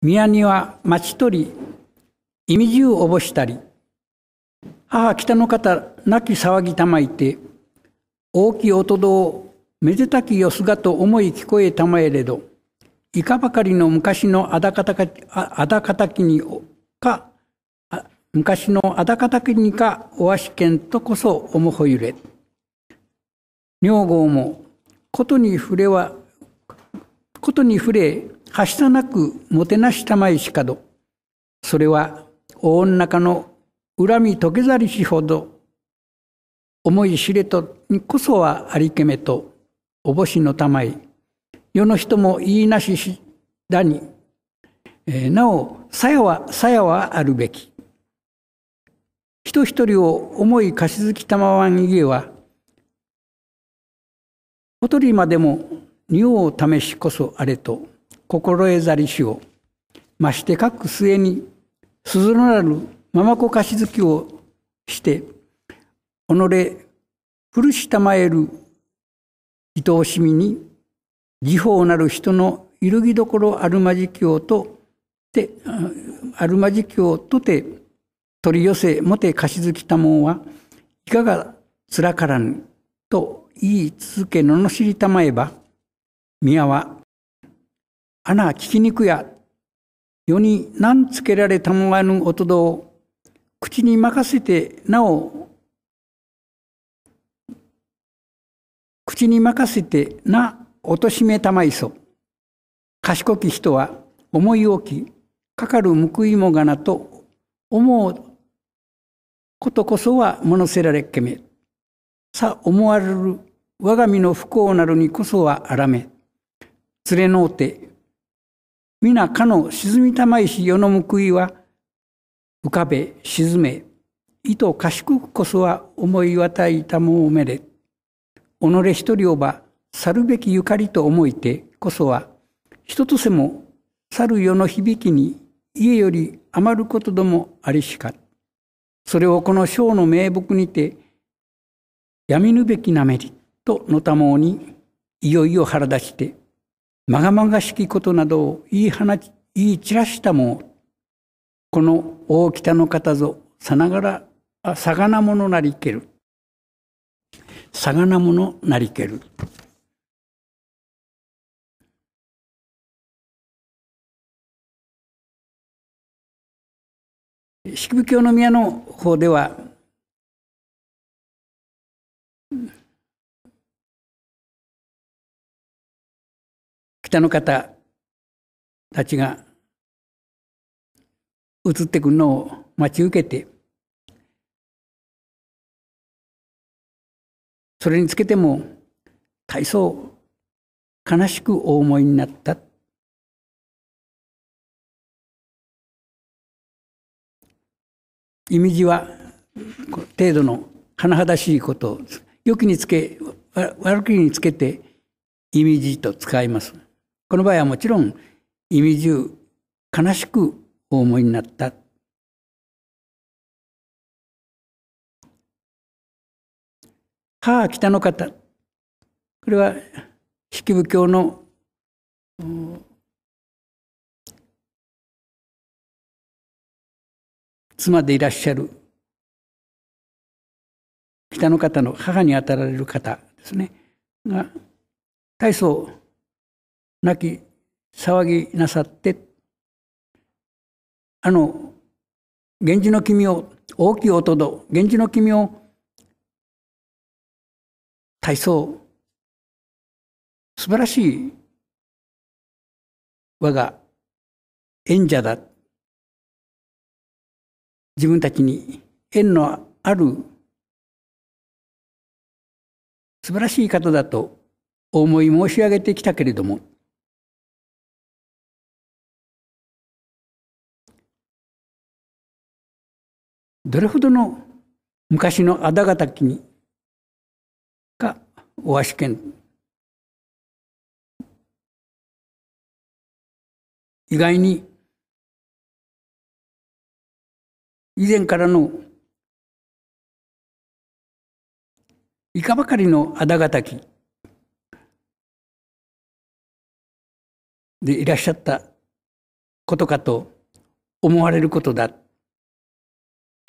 宮には町取り、意味じゅうおぼしたり、母北の方亡き騒ぎたまいて、大き音をめでたきよすがと思い聞こえたまえれど、いかばかりの昔のあだかたあだかたきにか、昔のあだかたきにかおわしけんとこそおもほゆれ。女房も、ことに触れは、ことに触れ、はしたなくもてなしたまいしかど。それは大中の恨み溶けざりしほど。思い知れとにこそはありけめと、おぼしのたまい。世の人も言いなししだに。えー、なお、さやは、さやはあるべき。人一人を思いかしづきたまわん家は、ほとりまでもおうを試しこそあれと。心得ざりしを、まして各末に鈴のなるままこかしづきをして、己古したまえる愛おしみに、自報なる人の揺るぎどころあるまじきをと、て、あるまじきをとて、取り寄せもてかしづきたもんはいかがつらからぬと言い続けののしりたまえば、宮は穴聞きにくや、世に何つけられたもがぬ音どを、口に任せてなお、口に任せてな、おとしめたまいそ。賢き人は思い置き、かかる報いもがなと思うことこそはものせられっけめ。さ思われる我が身の不幸なるにこそはあらめ。連れのうて皆かの沈みたまいし世の報いは、浮かべ沈め、意図賢くこそは思い渡いたも埋めれ。己一人をば、去るべきゆかりと思いてこそは、一とせも去る世の響きに家より余ることどもありしか。それをこの章の名木にて、やみぬべきなめりとのたもうに、いよいよ腹出して、まがまがしきことなどを言い放ち、言い散らしたも、この大北の方ぞ、さながら、あ、さがなものなりける。さがなものなりける。式部教の宮の方では北の方たちが移ってくるのを待ち受けてそれにつけても大層悲しくお思いになった意味地は程度の甚だしいことを良きにつけ悪きにつけて意味地と使います。この場合はもちろん意味中悲しくお思いになった母北の方これは式部教の妻でいらっしゃる北の方の母にあたられる方ですねが大層泣き騒ぎなさってあの源氏の君を大きい音と源氏の君を大層素晴らしい我が縁者だ自分たちに縁のある素晴らしい方だとお思い申し上げてきたけれどもどれほどの昔のあだがたきにかしけん意外に以前からのいかばかりのあだがたきでいらっしゃったことかと思われることだ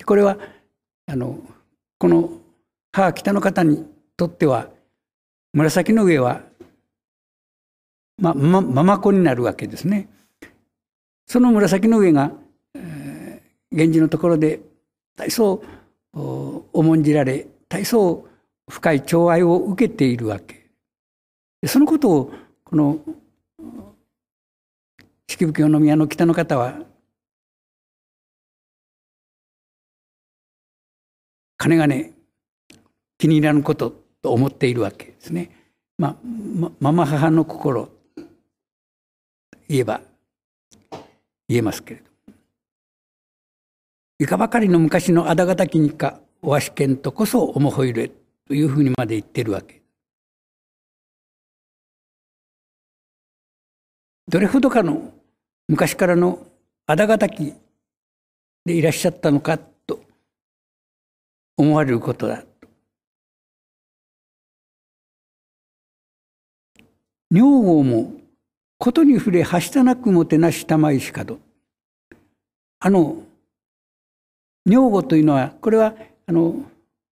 これはあのこの母北の方にとっては紫の上は、ま、まママ子になるわけですね。その紫の上が、えー、源氏のところで大層重んじられ大層深い寵愛を受けているわけ。そのことをこの式部教の宮の北の方は金がね気に入らぬことと思っているわけですね。まあ、まママ母の心言えば言えますけれどいかばかりの昔のあだがたきにかおわしけんとこそおもほいれというふうにまで言ってるわけどれほどかの昔からのあだがたきでいらっしゃったのか思われることだ女房もことに触れはしたなくもてなしたまいしかどあの女房というのはこれはあの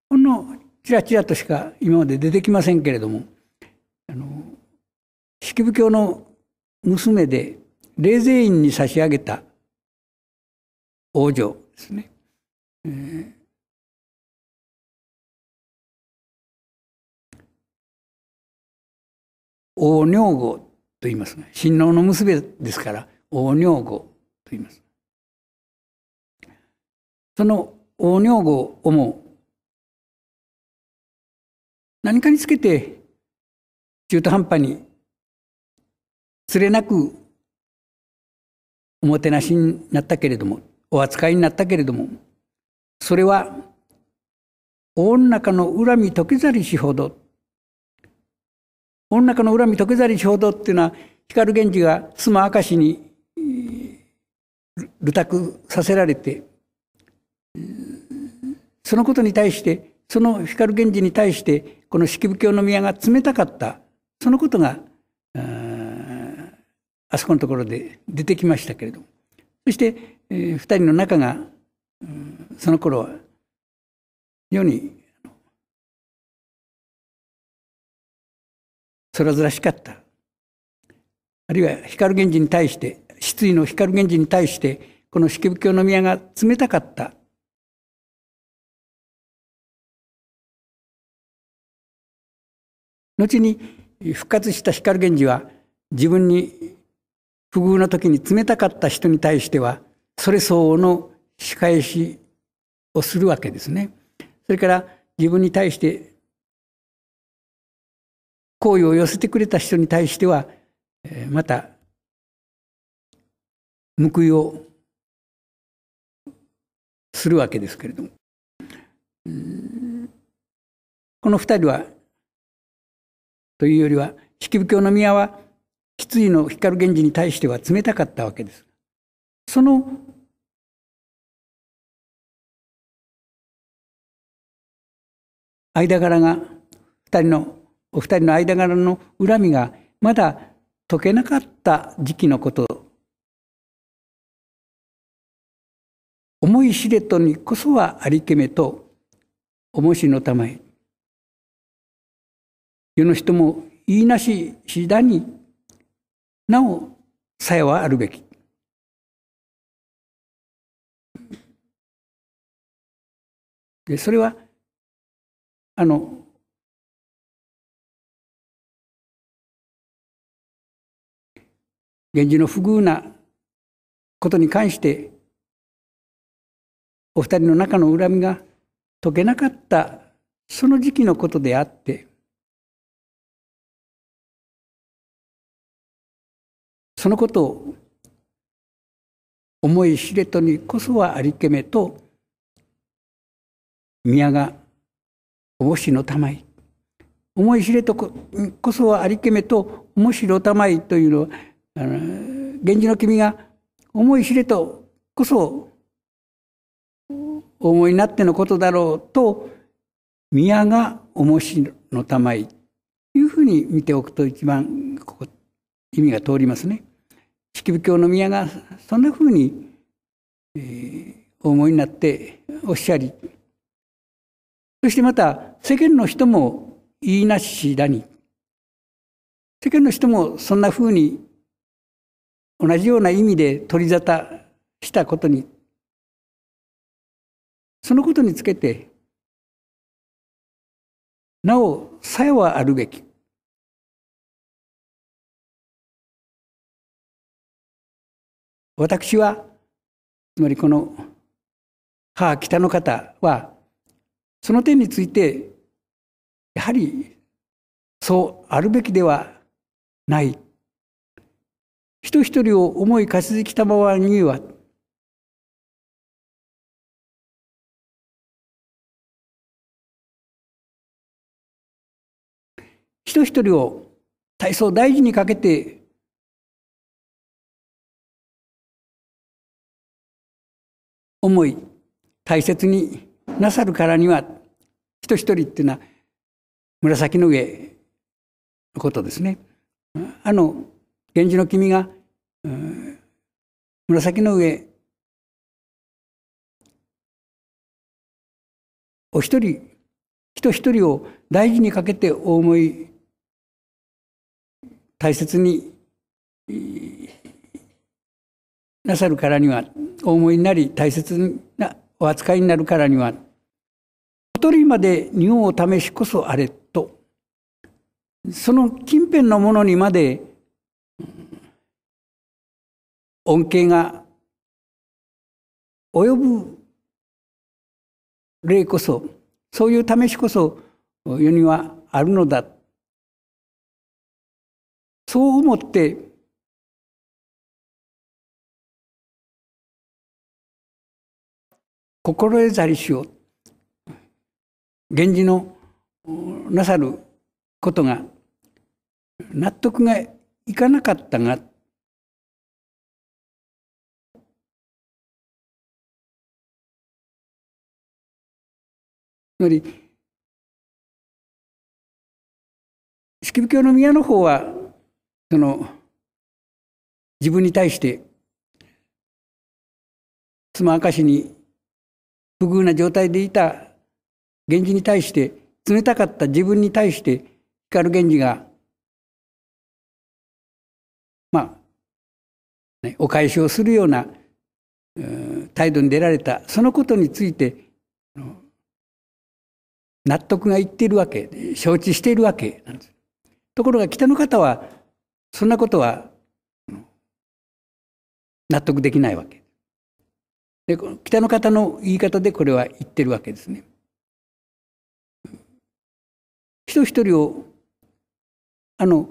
ほんのちらちらとしか今まで出てきませんけれどもあの式部教の娘で冷泉院に差し上げた王女ですね、えー大女号と言います親王の娘ですから、大女号と言います。その王女号をも何かにつけて中途半端につれなくおもてなしになったけれどもお扱いになったけれどもそれは大中の恨み解けざりしほど女の中の恨み徳ざり衝動っていうのは光源氏が妻明石に流託させられてそのことに対してその光源氏に対してこの式部教の宮が冷たかったそのことがあそこのところで出てきましたけれどもそして、えー、人の仲が、その頃はにそらずらしかったあるいは光源氏に対して失意の光源氏に対してこの式部教の宮が冷たかった後に復活した光源氏は自分に不遇の時に冷たかった人に対してはそれ相応の仕返しをするわけですね。それから自分に対して好意を寄せてくれた人に対しては、また、報いをするわけですけれども、この二人は、というよりは、式部教の宮は、失意の光源氏に対しては冷たかったわけです。その間柄が二人のお二人の間柄の恨みがまだ解けなかった時期のこと思い知れとにこそはありけめと思しのたまえ世の人も言いなししだになおさえはあるべきでそれはあの源氏の不遇なことに関してお二人の中の恨みが解けなかったその時期のことであってそのことを思い知れとにこそはありけめと宮がおしのたまい思い知れとこそはありけめと面白たまいというのはあの源氏の君が思い知れとこそ思いなってのことだろうと宮が重しのたまいいうふうに見ておくと一番ここ意味が通りますね。式部教の宮がそんなふうに、えー、思いになっておっしゃりそしてまた世間の人も言いなしだに世間の人もそんなふうに同じような意味で取り沙汰したことにそのことにつけてなおさよはあるべき私はつまりこの母北の方はその点についてやはりそうあるべきではない人一人を思い貸しきたまわには人一人を体操大事にかけて思い大切になさるからには人一人っていうのは紫の上のことですね。あの源氏の君がうん、紫の上お一人人一人を大事にかけてお思い大切になさるからにはお思いになり大切なお扱いになるからには一人まで日本を試しこそあれとその近辺のものにまで恩恵が及ぶ例こそそういう試しこそ世にはあるのだそう思って心得ざりしよう源氏のなさることが納得がいかなかったがつまり式部教の宮の方はその自分に対して妻明石に不遇な状態でいた源氏に対して冷たかった自分に対して光源氏がまあ、ね、お返しをするような態度に出られたそのことについて納得がいっているわけ承知しているわけなんですところが北の方はそんなことは納得できないわけで北の方の言い方でこれは言ってるわけですね人一人をあの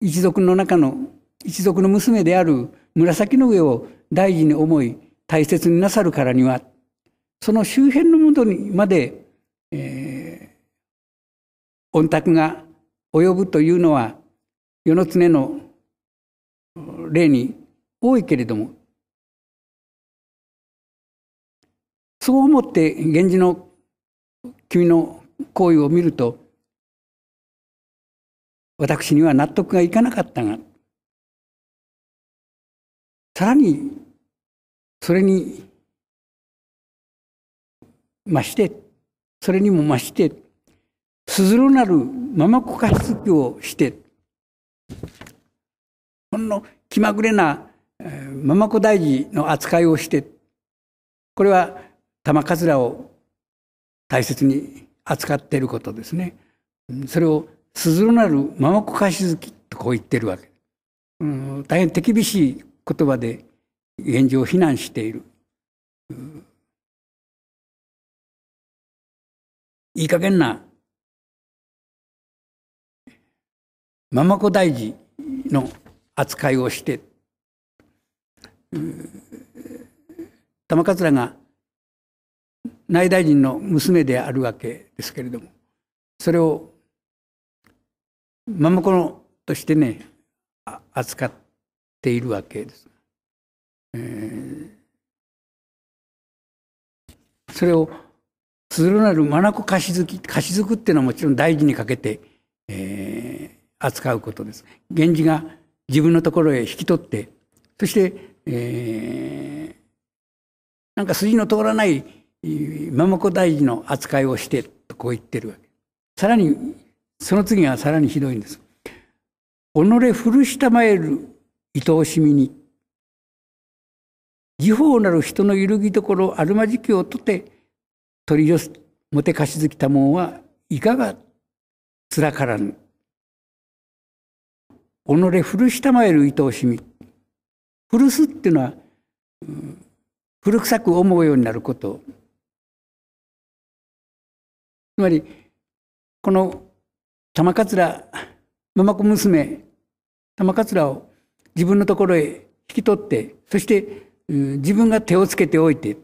一族の中の一族の娘である紫の上を大事に思い大切になさるからにはその周辺のもとにまでえー、御託が及ぶというのは世の常の例に多いけれどもそう思って源氏の君の行為を見ると私には納得がいかなかったがさらにそれにましてそれにも増して、すずるなるままこかしつきをして、ほんの気まぐれなままこ大事の扱いをして、これは玉かずらを大切に扱っていることですね。それをすずるなるままこかしつきとこう言ってるわけ。うん、大変手厳しい言葉で現状を非難している。いい加減な、ままこ大事の扱いをして、玉桂が内大臣の娘であるわけですけれども、それをままこのとしてね、扱っているわけです。えー、それを鶴なる眼菓しづき菓しづくっていうのはもちろん大事にかけて、えー、扱うことです源氏が自分のところへ引き取ってそして、えー、なんか筋の通らない桃子大事の扱いをしてとこう言ってるわけさらにその次はさらにひどいんです己古したまえる愛おしみに地方なる人の揺るぎどころあるまじきをとて取り寄せもてかしずきたもんはいかがつらからぬ己古したまえる愛おしみ古すっていうのは、うん、古臭く思うようになることつまりこの玉桂ママ子娘玉桂を自分のところへ引き取ってそして、うん、自分が手をつけておいて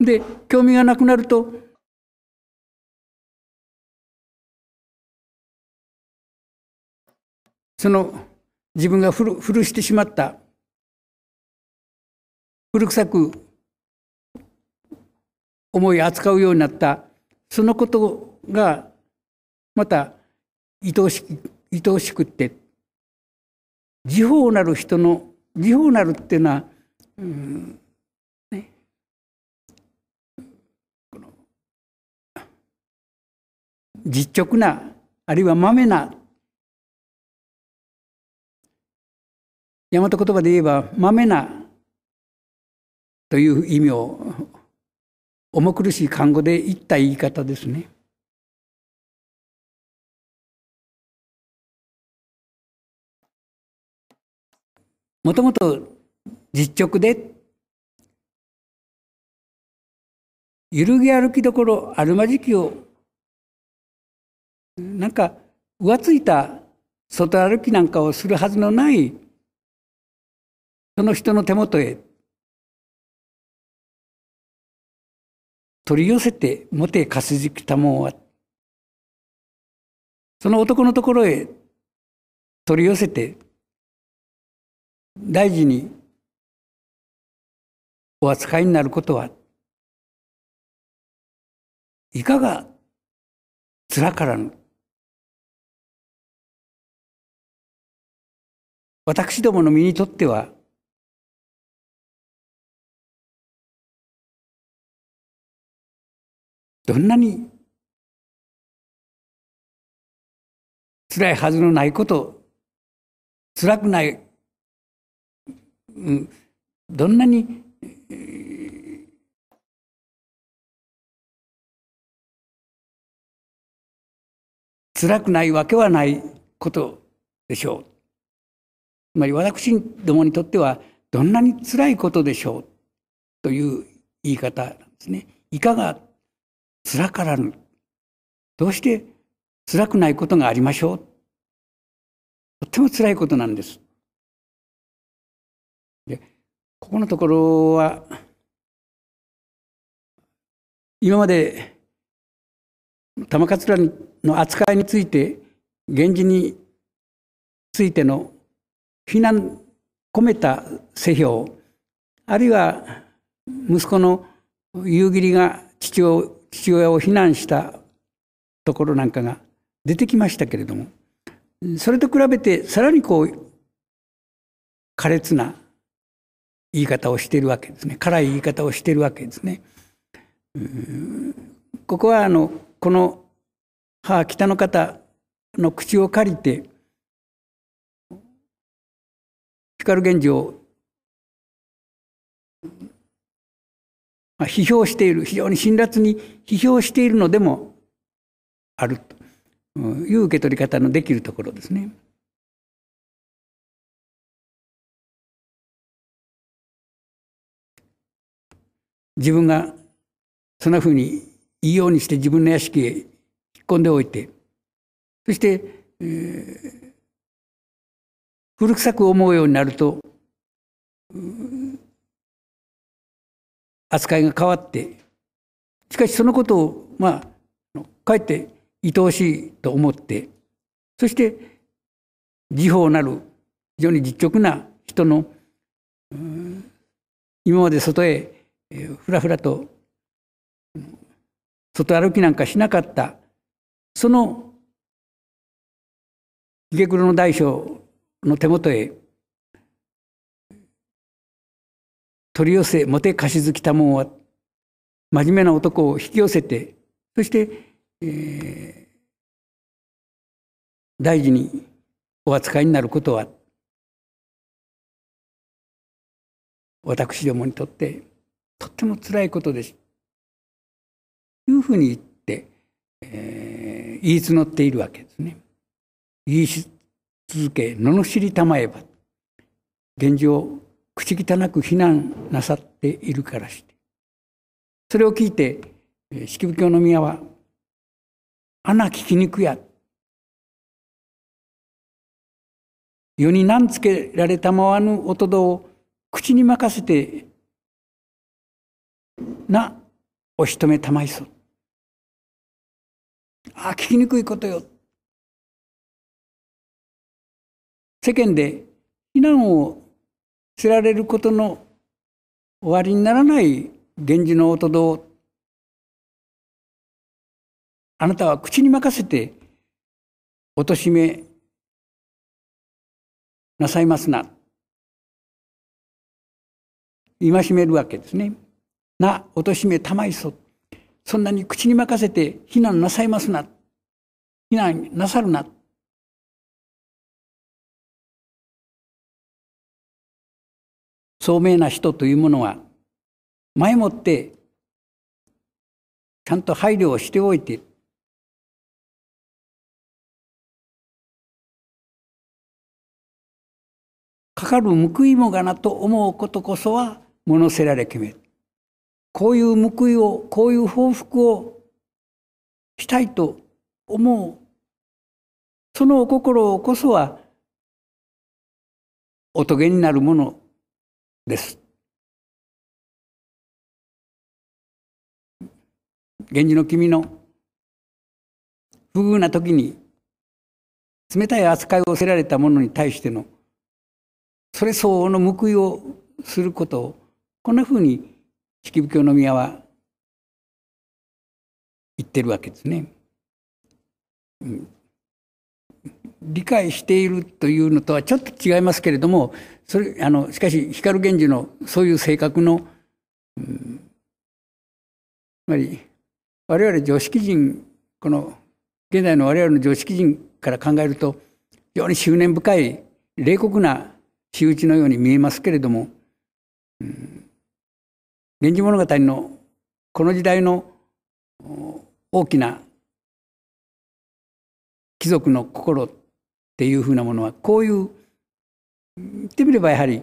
で、興味がなくなると、その自分が古してしまった、古臭く思い扱うようになった、そのことがまた愛おし愛おしくって、自報なる人の、自報なるっていうのは、うん実直な、あるいはまめな。大和言葉で言えば、まめなという意味を、重苦しい漢語で言った言い方ですね。もともと実直で、揺るぎ歩きどころあるまじきをなんか浮ついた外歩きなんかをするはずのないその人の手元へ取り寄せてもてかすじきたもんはその男のところへ取り寄せて大事にお扱いになることはいかが面からぬ私どもの身にとっては、どんなに辛いはずのないこと、辛くない、うん、どんなに、辛くないわけはないことでしょう。つまり私どもにとってはどんなに辛いことでしょうという言い方なんですね。いかが辛からぬ。どうして辛くないことがありましょう。とっても辛いことなんです。でここのところは今まで玉桂の扱いについて源氏についての避難込めた世評あるいは息子の夕霧が父親を避難したところなんかが出てきましたけれどもそれと比べてさらにこう苛烈な言い方をしているわけですね辛い言い方をしているわけですね。ここはあのこの母北の方の口を借りて光源氏を、まあ、批評している非常に辛辣に批評しているのでもあるという受け取り方のできるところですね。自分がそんなふうにいいようにして自分の屋敷へ引っ込んでおいてそして、えー、古臭く思うようになると、扱いが変わって、しかしそのことを、まあ、かえって愛おしいと思って、そして、時報なる、非常に実直な人の、今まで外へふらふらと外歩きなんかしなかったその池黒の大将の手元へ取り寄せもて貸しずきたもんは真面目な男を引き寄せてそして、えー、大事にお扱いになることは私どもにとってとってもつらいことです。いうふうに言って、えー、言い募っているわけですね。言い続け罵りたまえば現状口汚く非難なさっているからしてそれを聞いて式部教の宮は「穴聞きにくや」世に何つけられたまわぬおとどを口に任せてなおしとめたまいそ。ああ聞きにくいことよ世間で非難を知られることの終わりにならない源氏の音戸をあなたは口に任せて貶めなさいますな戒めるわけですね。な貶めたまいそそんなに口に任せて非難なさいますな非難なさるな聡明な人というものは、前もって、ちゃんと配慮をしておいて、かかる報いもがなと思うことこそは、のせられ決める。こういう報いを、こういう報復をしたいと思う。そのお心こそは、おとげになるものです。源氏の君の不遇な時に冷たい扱いをせられた者に対してのそれ相応の報いをすることをこんなふうに式部教の宮は言ってるわけですね。うん理解しているというのとはちょっと違いますけれども、それ、あの、しかし、光源氏のそういう性格の、うん、つまり、我々常識人、この、現代の我々の常識人から考えると、非常に執念深い、冷酷な仕打ちのように見えますけれども、うん、源氏物語のこの時代の大きな貴族の心っていうふうなものはこういう言ってみればやはり、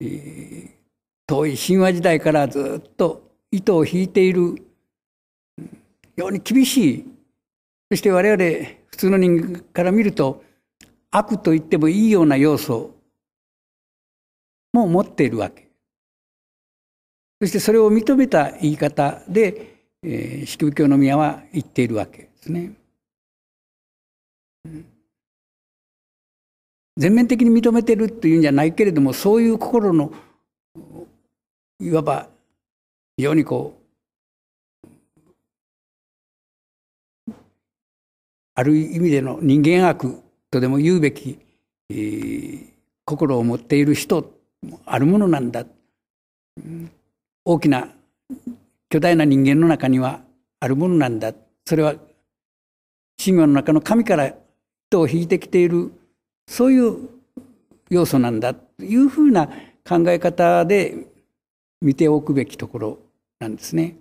えー、遠い神話時代からずっと糸を引いている非常に厳しいそして我々普通の人間から見ると悪と言ってもいいような要素も持っているわけそしてそれを認めた言い方で、えー、教の宮は言っているわけですね。うん全面的に認めてるというんじゃないけれどもそういう心のいわば非常にこうある意味での人間悪とでも言うべき、えー、心を持っている人あるものなんだ大きな巨大な人間の中にはあるものなんだそれは神話の中の神から人を引いてきているそういう要素なんだというふうな考え方で見ておくべきところなんですね。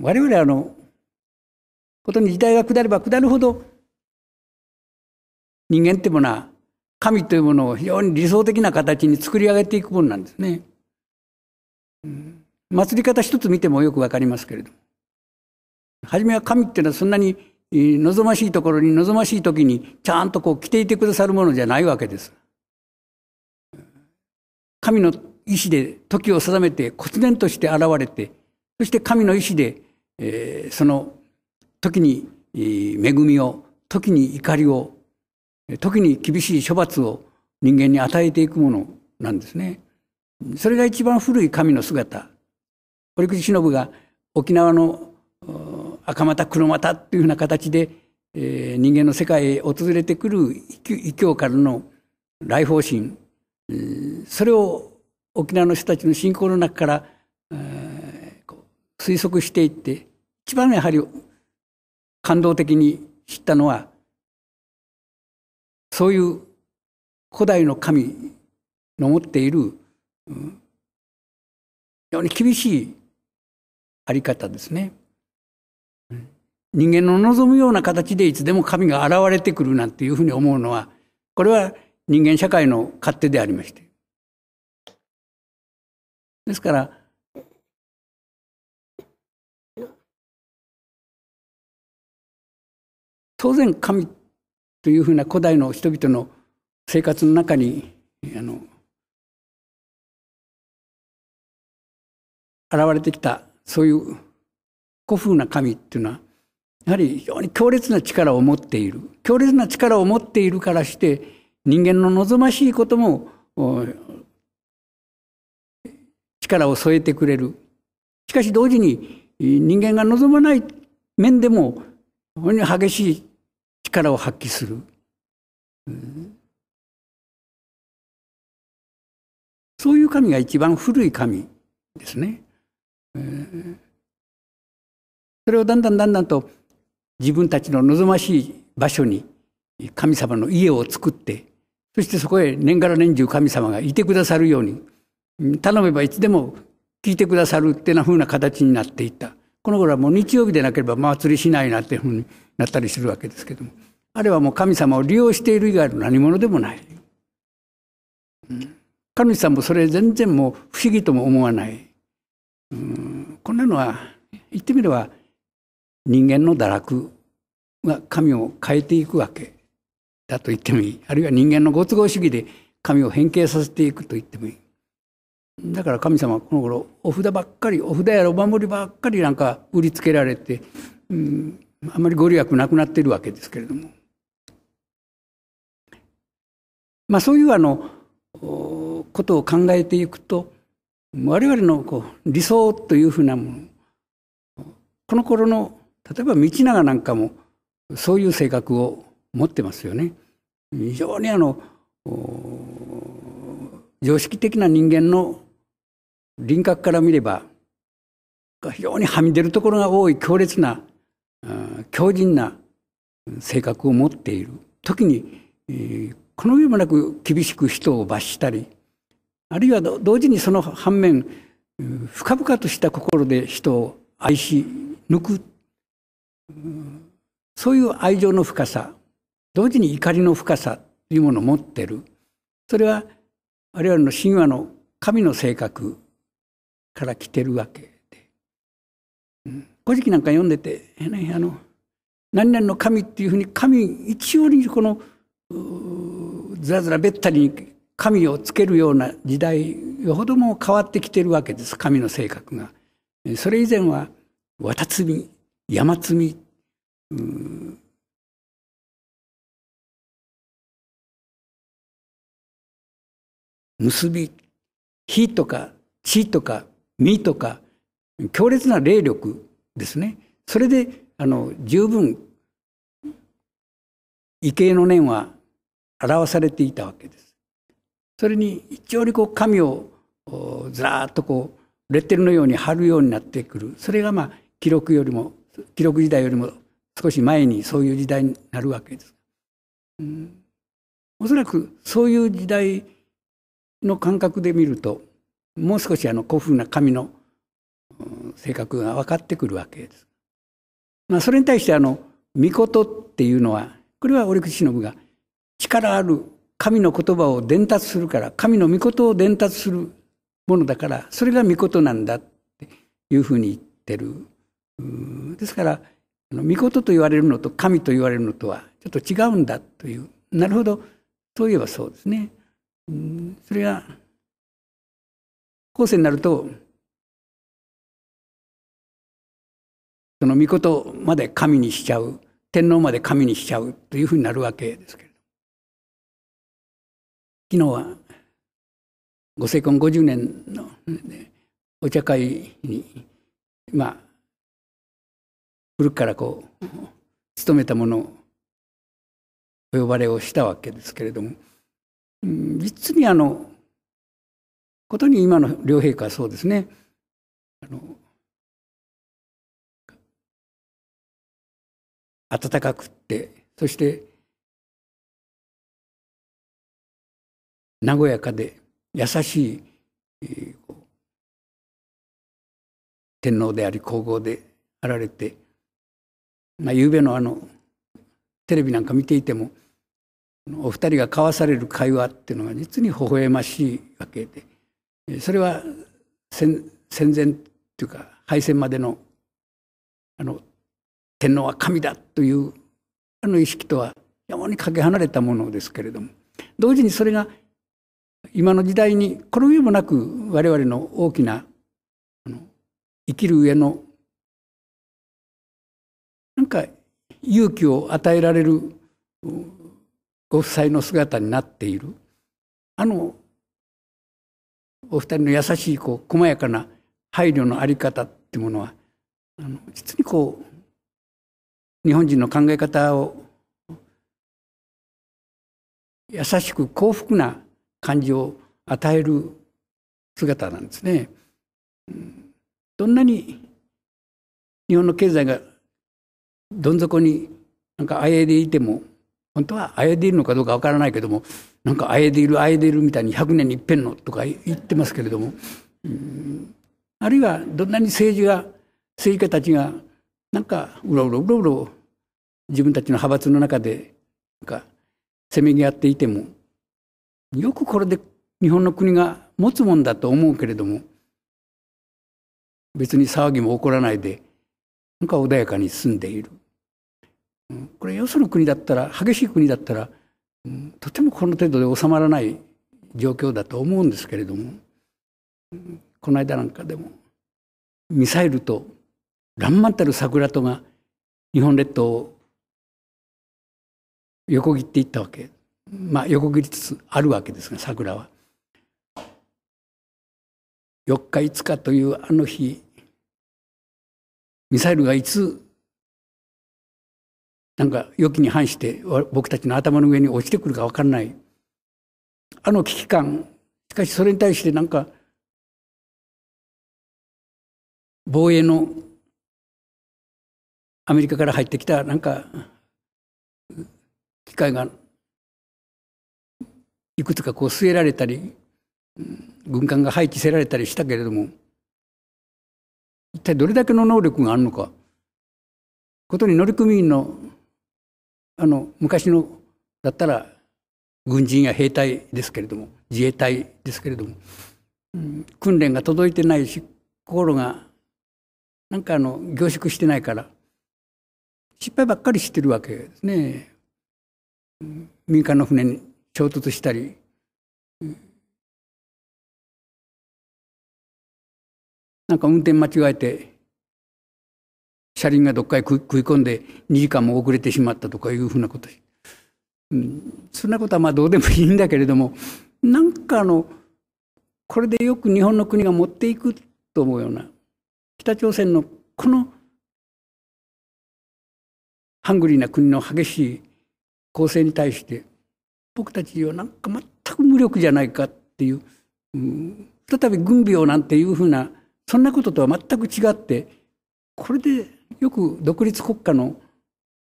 我々あのことに時代が下れば下るほど人間ってものは神というものを非常に理想的な形に作り上げていくものなんですね。祭り方一つ見てもよくわかりますけれども初めは神っていうのはそんなに望ましいところに望ましい時にちゃんとこうていてくださるものじゃないわけです。神の意志で時を定めて骨然として現れてそして神の意志で、えー、その時に恵みを時に怒りを時に厳しい処罰を人間に与えていくものなんですね。それが一番古い神の姿。堀口忍が沖縄の赤股黒股っていうふうな形で、えー、人間の世界へ訪れてくる異教からの来訪心、えー、それを沖縄の人たちの信仰の中から、えー、推測していって一番やはり感動的に知ったのはそういう古代の神の持っている、うん、非常に厳しいあり方ですね。人間の望むような形でいつでも神が現れてくるなんていうふうに思うのはこれは人間社会の勝手でありましてですから当然神というふうな古代の人々の生活の中にあの現れてきたそういう古風な神っていうのはやはり非常に強烈な力を持っている強烈な力を持っているからして人間の望ましいことも力を添えてくれるしかし同時に人間が望まない面でも非常に激しい力を発揮する、うん、そういう神が一番古い神ですね。それをだんだんだんだんと自分たちの望ましい場所に神様の家を作ってそしてそこへ年がら年中神様がいてくださるように頼めばいつでも聞いてくださるってな風な形になっていったこの頃はもう日曜日でなければ祭りしないなっていう風になったりするわけですけどもあれはもう神様を利用している以外の何者でもない、神主さんもそれ全然もう不思議とも思わない、うん、こんなのは言ってみれば人間の堕落が神を変えていくわけだと言ってもいいあるいは人間のご都合主義で神を変形させていくと言ってもいいだから神様はこの頃お札ばっかりお札やお守りばっかりなんか売りつけられて、うん、あまりご利益なくなっているわけですけれどもまあそういうあのことを考えていくと我々のこう理想というふうなものこの頃の例えば道長なんかもそういう性格を持ってますよね。非常にあの常識的な人間の輪郭から見れば非常にはみ出るところが多い強烈な強靭な性格を持っている時に、この上もなく厳しく人を罰したりあるいは同時にその反面深々とした心で人を愛し抜くそういう愛情の深さ同時に怒りの深さというものを持ってるそれは我々の神話の神の性格から来てるわけで「古事記」なんか読んでて、ね、あの何々の神っていうふうに神一応にこのずらずらべったりに神をつけるような時代よほども変わってきてるわけです神の性格が。それ以前は「わたみ」山積み、結び火とか地とか身とか強烈な霊力ですねそれであの十分畏敬の念は表されていたわけです。それに一応にこう神をずらっとこうレッテルのように貼るようになってくるそれがまあ記録よりも記録時代よりも少し前にそういう時代になるわけです。うん、おそらくそういう時代の感覚で見るともう少しあの古風な神の性格が分かってくるわけです。まあ、それに対してあの「御事」っていうのはこれは折口信が力ある神の言葉を伝達するから神の御事を伝達するものだからそれが御事なんだっていうふうに言ってるですから、みこと言われるのと神と言われるのとはちょっと違うんだという、なるほど、そういえばそうですね。それが、後世になると、そのことまで神にしちゃう、天皇まで神にしちゃうというふうになるわけですけれど昨日は、ご成婚50年の、ね、お茶会に、まあ、古くからこう勤めたものお呼ばれをしたわけですけれども、うん、実にあのことに今の両陛下はそうですねあの温かくってそして和やかで優しい、天皇であり皇后であられてまあ、昨夜のあのテレビなんか見ていてもお二人が交わされる会話っていうのが実に微笑ましいわけでそれは戦前っていうか敗戦までのあの天皇は神だというあの意識とは非常にかけ離れたものですけれども同時にそれが今の時代にこの上もなく我々の大きな生きる上の勇気を与えられるご夫妻の姿になっているあのお二人の優しいこう細やかな配慮の在り方っていうものはあの実にこう日本人の考え方を優しく幸福な感じを与える姿なんですね。どんなに日本の経済がどん底になんかあえでいても本当はあえでいるのかどうかわからないけどもなんかあえでいるあえでいるみたいに100年に一遍のとか言ってますけれども、あるいはどんなに政治が政治家たちがなんかうろうろうろうろ自分たちの派閥の中でなんかせめぎ合っていてもよくこれで日本の国が持つもんだと思うけれども別に騒ぎも起こらないでなんか穏やかに住んでいるこれよその国だったら激しい国だったら、とてもこの程度で収まらない状況だと思うんですけれども、この間なんかでもミサイルと乱漫たる桜とが日本列島を横切っていったわけ、まあ、横切りつつあるわけですが桜は。4日5日というあの日ミサイルがいつなんか予期に反して僕たちの頭の上に落ちてくるか分かんないあの危機感しかしそれに対してなんか防衛のアメリカから入ってきたなんか機械がいくつかこう据えられたり軍艦が配置せられたりしたけれども一体どれだけの能力があるのかことに乗組員のあの昔のだったら軍人や兵隊ですけれども自衛隊ですけれども、うん、訓練が届いてないし心がなんかあの凝縮してないから失敗ばっかりしてるわけですね。民間の船に衝突したり、なんか運転間違えて車輪がどっかへ食い込んで2時間も遅れてしまったとかいうふうなこと、うん、そんなことはまあどうでもいいんだけれどもなんかあのこれでよく日本の国が持っていくと思うような北朝鮮のこのハングリーな国の激しい攻勢に対して僕たちはなんか全く無力じゃないかっていう、うん、再び軍備をなんていうふうなそんなこととは全く違ってこれでよく独立国家の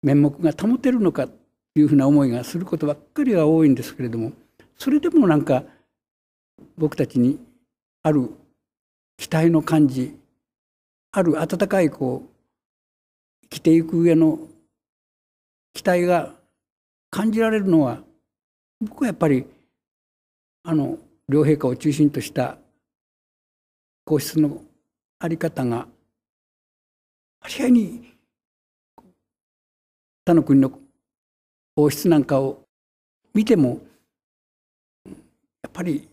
面目が保てるのかというふうな思いがすることばっかりが多いんですけれどもそれでもなんか僕たちにある期待の感じある温かいこう生きていく上の期待が感じられるのは僕はやっぱりあの両陛下を中心とした皇室の在り方があかいに他の国の王室なんかを見てもやっぱり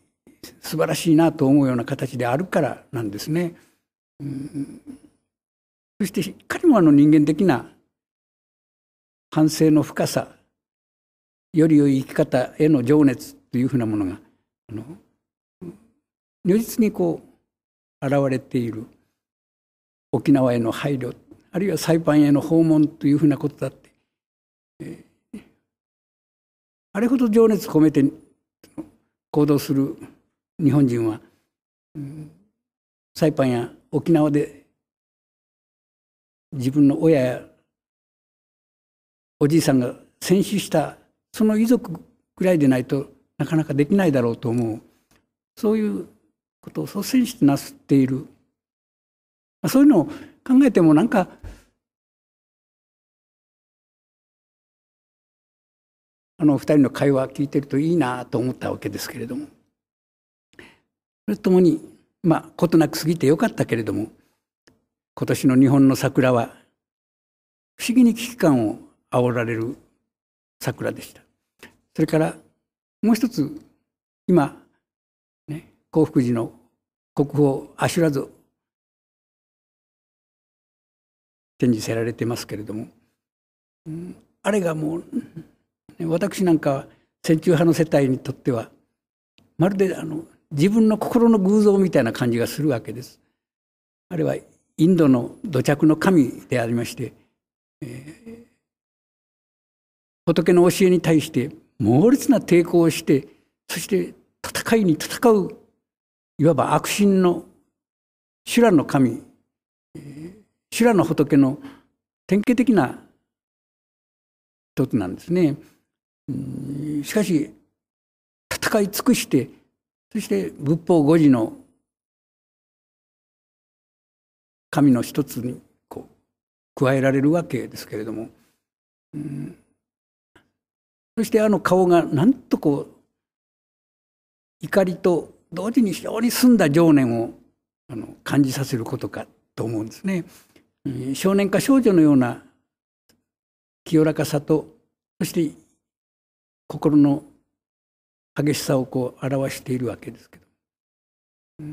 素晴らしいなと思うような形であるからなんですね。うん、そしてしっかりもあの人間的な反省の深さより良い生き方への情熱というふうなものがあの如実にこう現れている沖縄への配慮あるいはサイパンへの訪問というふうなことだって、えー、あれほど情熱込めて行動する日本人は、うん、サイパンや沖縄で自分の親やおじいさんが戦死したその遺族ぐらいでないとなかなかできないだろうと思うそういうことを率先してなすっているそういうのを考えてもなんかあの2人の会話聞いてるといいなと思ったわけですけれどもそれともにまあことなく過ぎてよかったけれども今年の日本の桜は不思議に危機感を煽られる桜でしたそれからもう一つ今、ね、幸福寺の国宝あしらず。展示られてますけれども、うん、あれがもう私なんか戦中派の世帯にとってはまるであの自分の心の偶像みたいな感じがするわけです。あれはインドの土着の神でありまして、えー、仏の教えに対して猛烈な抵抗をしてそして戦いに戦ういわば悪神の修羅の神修羅の仏の典型的な一つなんですね。しかし戦い尽くしてそして仏法五時の神の一つにこう加えられるわけですけれども、うん、そしてあの顔がなんとこう怒りと同時に非常に澄んだ情念をあの感じさせることかと思うんですね。少年か少女のような清らかさとそして心の激しさをこう表しているわけですけど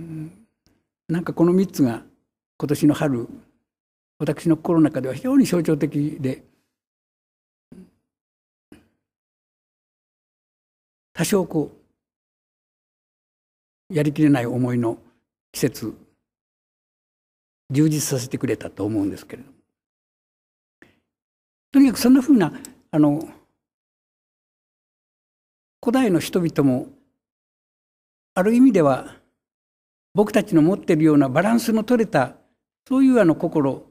なんかこの3つが今年の春私の心の中では非常に象徴的で多少こうやりきれない思いの季節充実させてくれたと思うんですけれどもとにかくそんなふうなあの古代の人々もある意味では僕たちの持っているようなバランスの取れたそういうあの心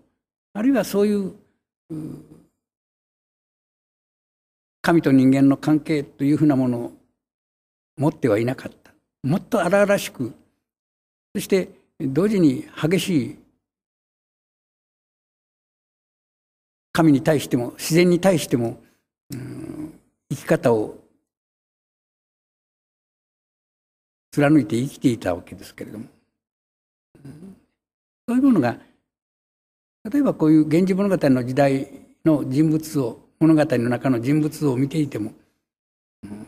あるいはそういう神と人間の関係というふうなものを持ってはいなかったもっと荒々しくそして同時に激しい神に対しても自然に対しても、うん、生き方を貫いて生きていたわけですけれども、うん、そういうものが例えばこういう「源氏物語」の時代の人物を物語の中の人物を見ていても、うん、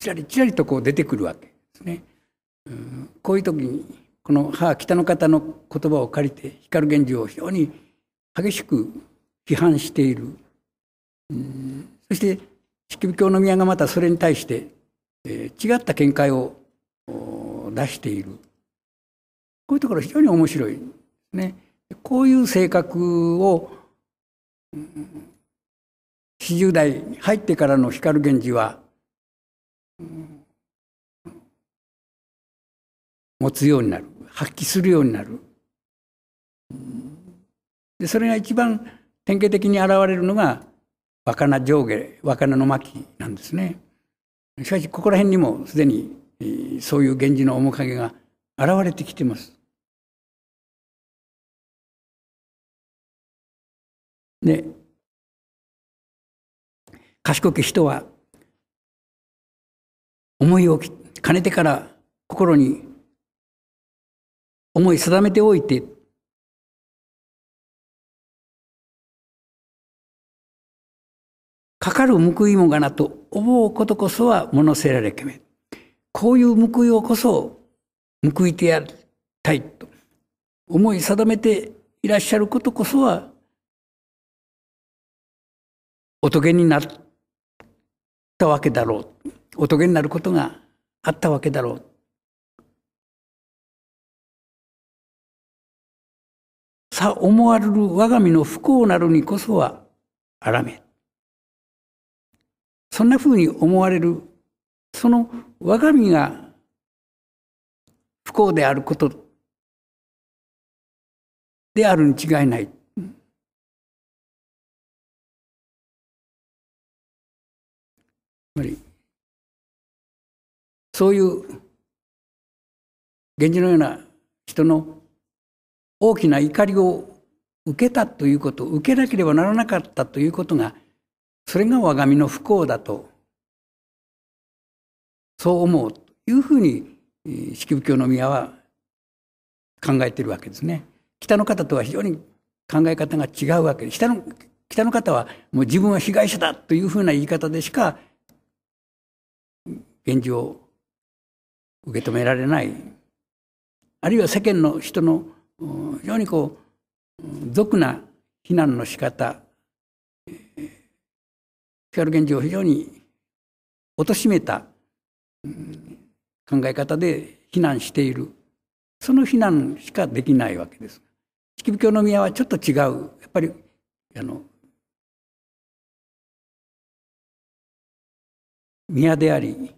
ちらりちらりとこう出てくるわけですね。うん、こういう時にこの母北の方の言葉を借りて光源氏を非常に激しく批判している、うん、そして式部教の宮がまたそれに対して、えー、違った見解を出しているこういうところ非常に面白いですね。こういう性格を、うん、40代に入ってからの光源氏は、うん、持つようになる発揮するようになる。うんで、それが一番典型的に現れるのが、若菜上下、若菜の巻なんですね。しかし、ここら辺にもすでに、そういう源氏の面影が現れてきてます。で、賢き人は、思いを兼ねてから心に思い定めておいてかかる報いもがなと思うことこそはものせられけめ。こういう報いをこそ報いてやりたいと思い定めていらっしゃることこそは仏になったわけだろう。仏になることがあったわけだろう。さ思われる我が身の不幸なるにこそはあらめ。そんなふうに思われる、その我が身が不幸であることであるに違いない。つまり、そういう源氏のような人の大きな怒りを受けたということ受けなければならなかったということがそれが我が身の不幸だとそう思うというふうに式仏教の宮は考えているわけですね。北の方とは非常に考え方が違うわけで北の北の方はもう自分は被害者だというふうな言い方でしか現状を受け止められないあるいは世間の人の非常にこう俗な非難の仕方光源氏を非常に貶めた、考え方で非難しているその非難しかできないわけです。式部教の宮はちょっと違うやっぱりあの宮であり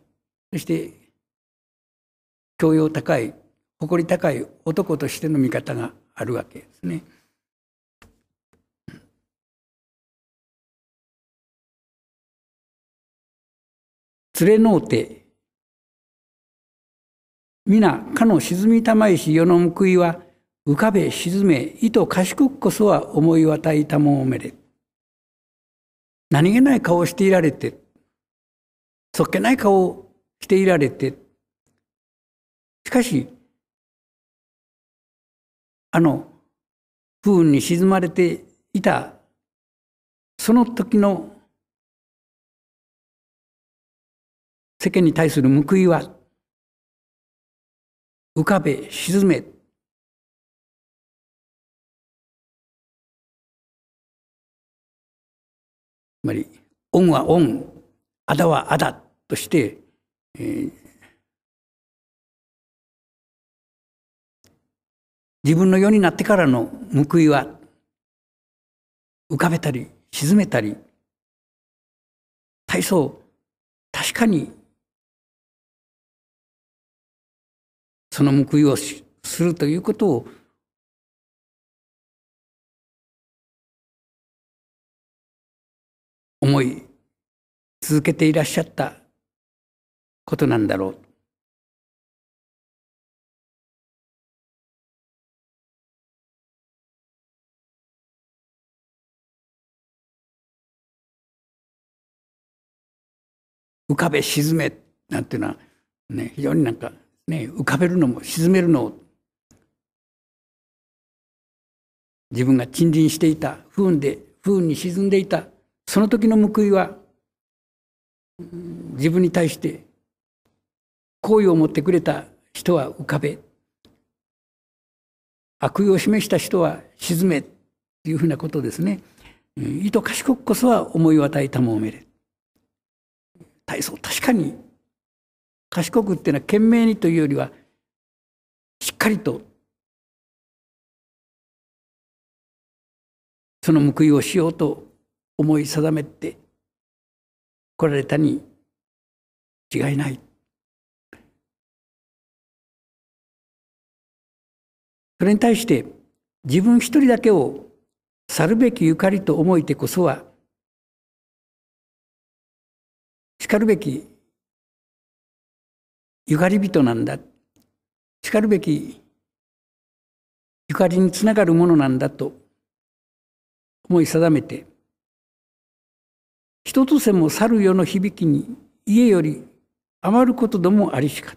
そして教養高い誇り高い男としての見方があるわけですね。連れのうて、皆、かの沈みたまいし世の報いは、浮かべ沈め、意図賢くこそは思い渡いたもおめれ。何気ない顔をしていられて、そっけない顔をしていられて、しかし、あの、不運に沈まれていた、その時の世間に対する報いは浮かべ沈めつまり恩は恩あだはあだとして、えー、自分の世になってからの報いは浮かべたり沈めたり体操、確かにその報いをするということを思い続けていらっしゃったことなんだろう。浮かべ沈めなんていうのは、ね、非常になんかね、浮かべるのも沈めるのを自分が沈殿していた不運で不運に沈んでいたその時の報いは自分に対して好意を持ってくれた人は浮かべ悪意を示した人は沈めというふうなことですね。意図賢くこそは思いを与えたもめれ。体操確かに賢くっていうのは懸命にというよりはしっかりとその報いをしようと思い定めて来られたに違いない。それに対して自分一人だけを去るべきゆかりと思えてこそはしかるべきゆかり人なんだ。しかるべきゆかりにつながるものなんだと思い定めて、一つせも去る世の響きに家より余ることどもありしか。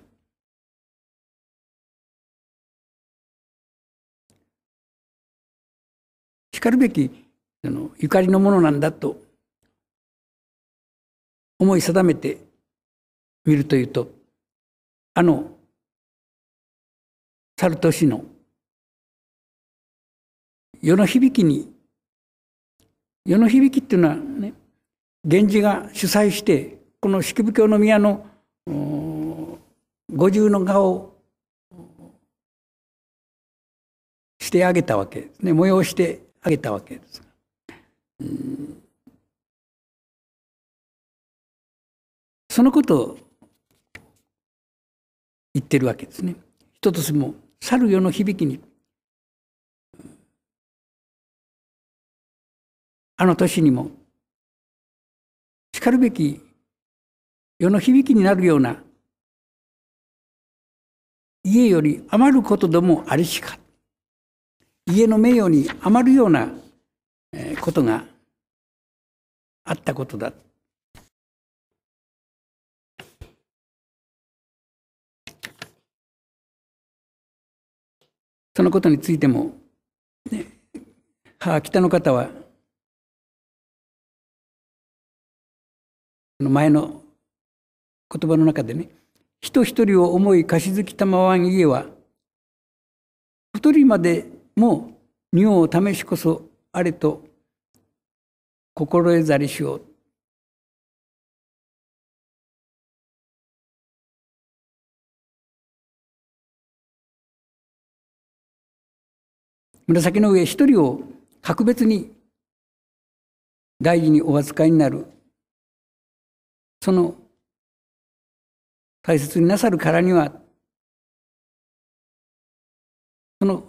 しかるべきあのゆかりのものなんだと思い定めてみるというとあの猿ルの世の響きに世の響きっていうのはね源氏が主催してこの式部教の宮の五重の顔をしてあげたわけですね催してあげたわけです。そのことを言ってるわけですね。一つも去る世の響きにあの年にもしかるべき世の響きになるような家より余ることどもありしか家の名誉に余るようなことがあったことだそのことについても、ね、母北の方は前の言葉の中でね人一人を思い貸し付きたまわん家は一人までも尿を試しこそあれと心得ざりしよう紫の上一人を格別に大事にお扱いになるその大切になさるからにはその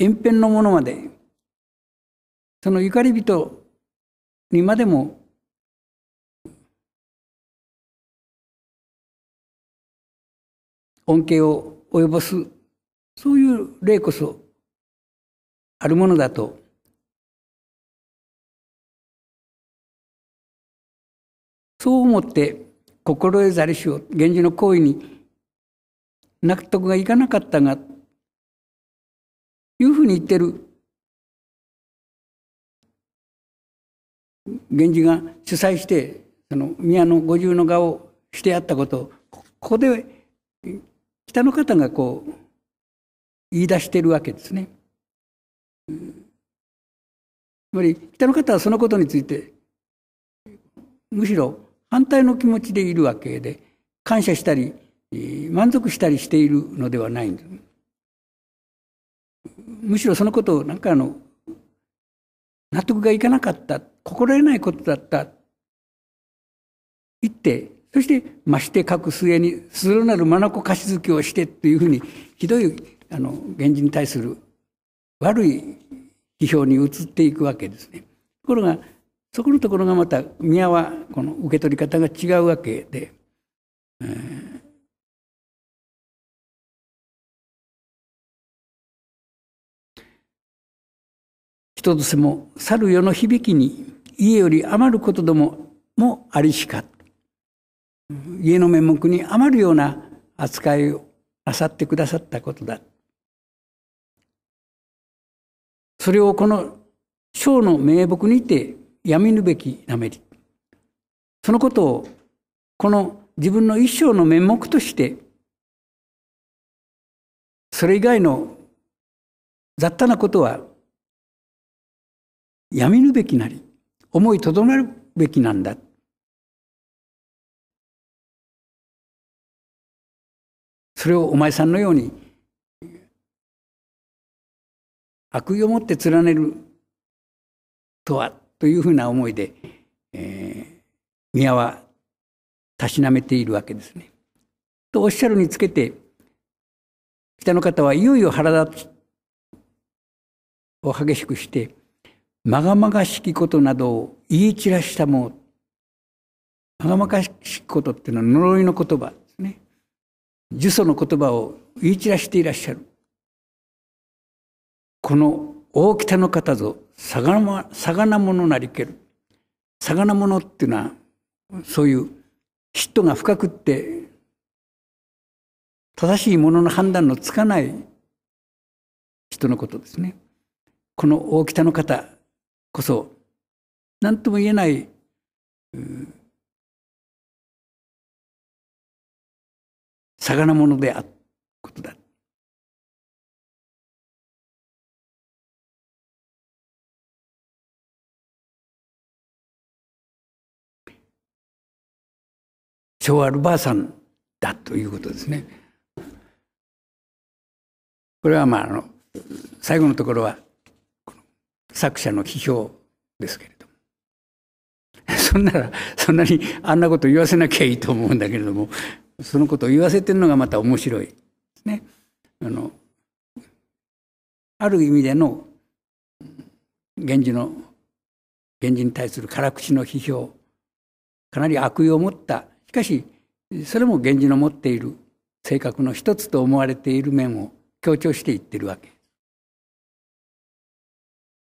縁辺のものまでそのゆかり人にまでも恩恵を及ぼすそういう例こそあるものだとそう思って心得ざりしを源氏の行為に納得がいかなかったがいうふうに言ってる源氏が主催してその宮の五重の顔をしてあったことをここで北の方がこう言い出しているわけですね。つまり北の方はそのことについてむしろ反対の気持ちでいるわけで感謝したり満足したりしているのではないんです。むしろそのことをなんかあの納得がいかなかった心得ないことだった言ってそしてまして書く末に「するなる眼貸し付きをして」というふうにひどいあの源氏に対する悪い批評に移っていくわけですね。ところがそこのところがまた宮はこの受け取り方が違うわけで、えー、人とせも去る世の響きに家より余ることどももありしか家の面目に余るような扱いをなさってくださったことだそれをこの章の名目にて闇ぬべきなめり。そのことをこの自分の一生の面目として、それ以外の雑多なことは闇ぬべきなり、思いとどまるべきなんだ。それをお前さんのように悪意を持って連ねるとはというふうな思いで、えー、宮はたしなめているわけですね。とおっしゃるにつけて北の方はいよいよ腹立つを激しくしてまがまがしきことなどを言い散らしたもうまがまがしきことっていうのは呪いの言葉ですね呪詛の言葉を言い散らしていらっしゃるこの大北の方ぞ、魚魚物なりける。魚のっていうのは、そういう嫉妬が深くって、正しいものの判断のつかない人のことですね。この大北の方こそ、何とも言えない、魚のであることだ。昭和のばあさんだということですね。これはまああの最後のところは作者の批評ですけれども そんならそんなにあんなこと言わせなきゃいいと思うんだけれどもそのことを言わせてるのがまた面白いですね。あのある意味での源氏の源氏に対する辛口の批評かなり悪意を持ったしかしそれも源氏の持っている性格の一つと思われている面を強調していってるわけ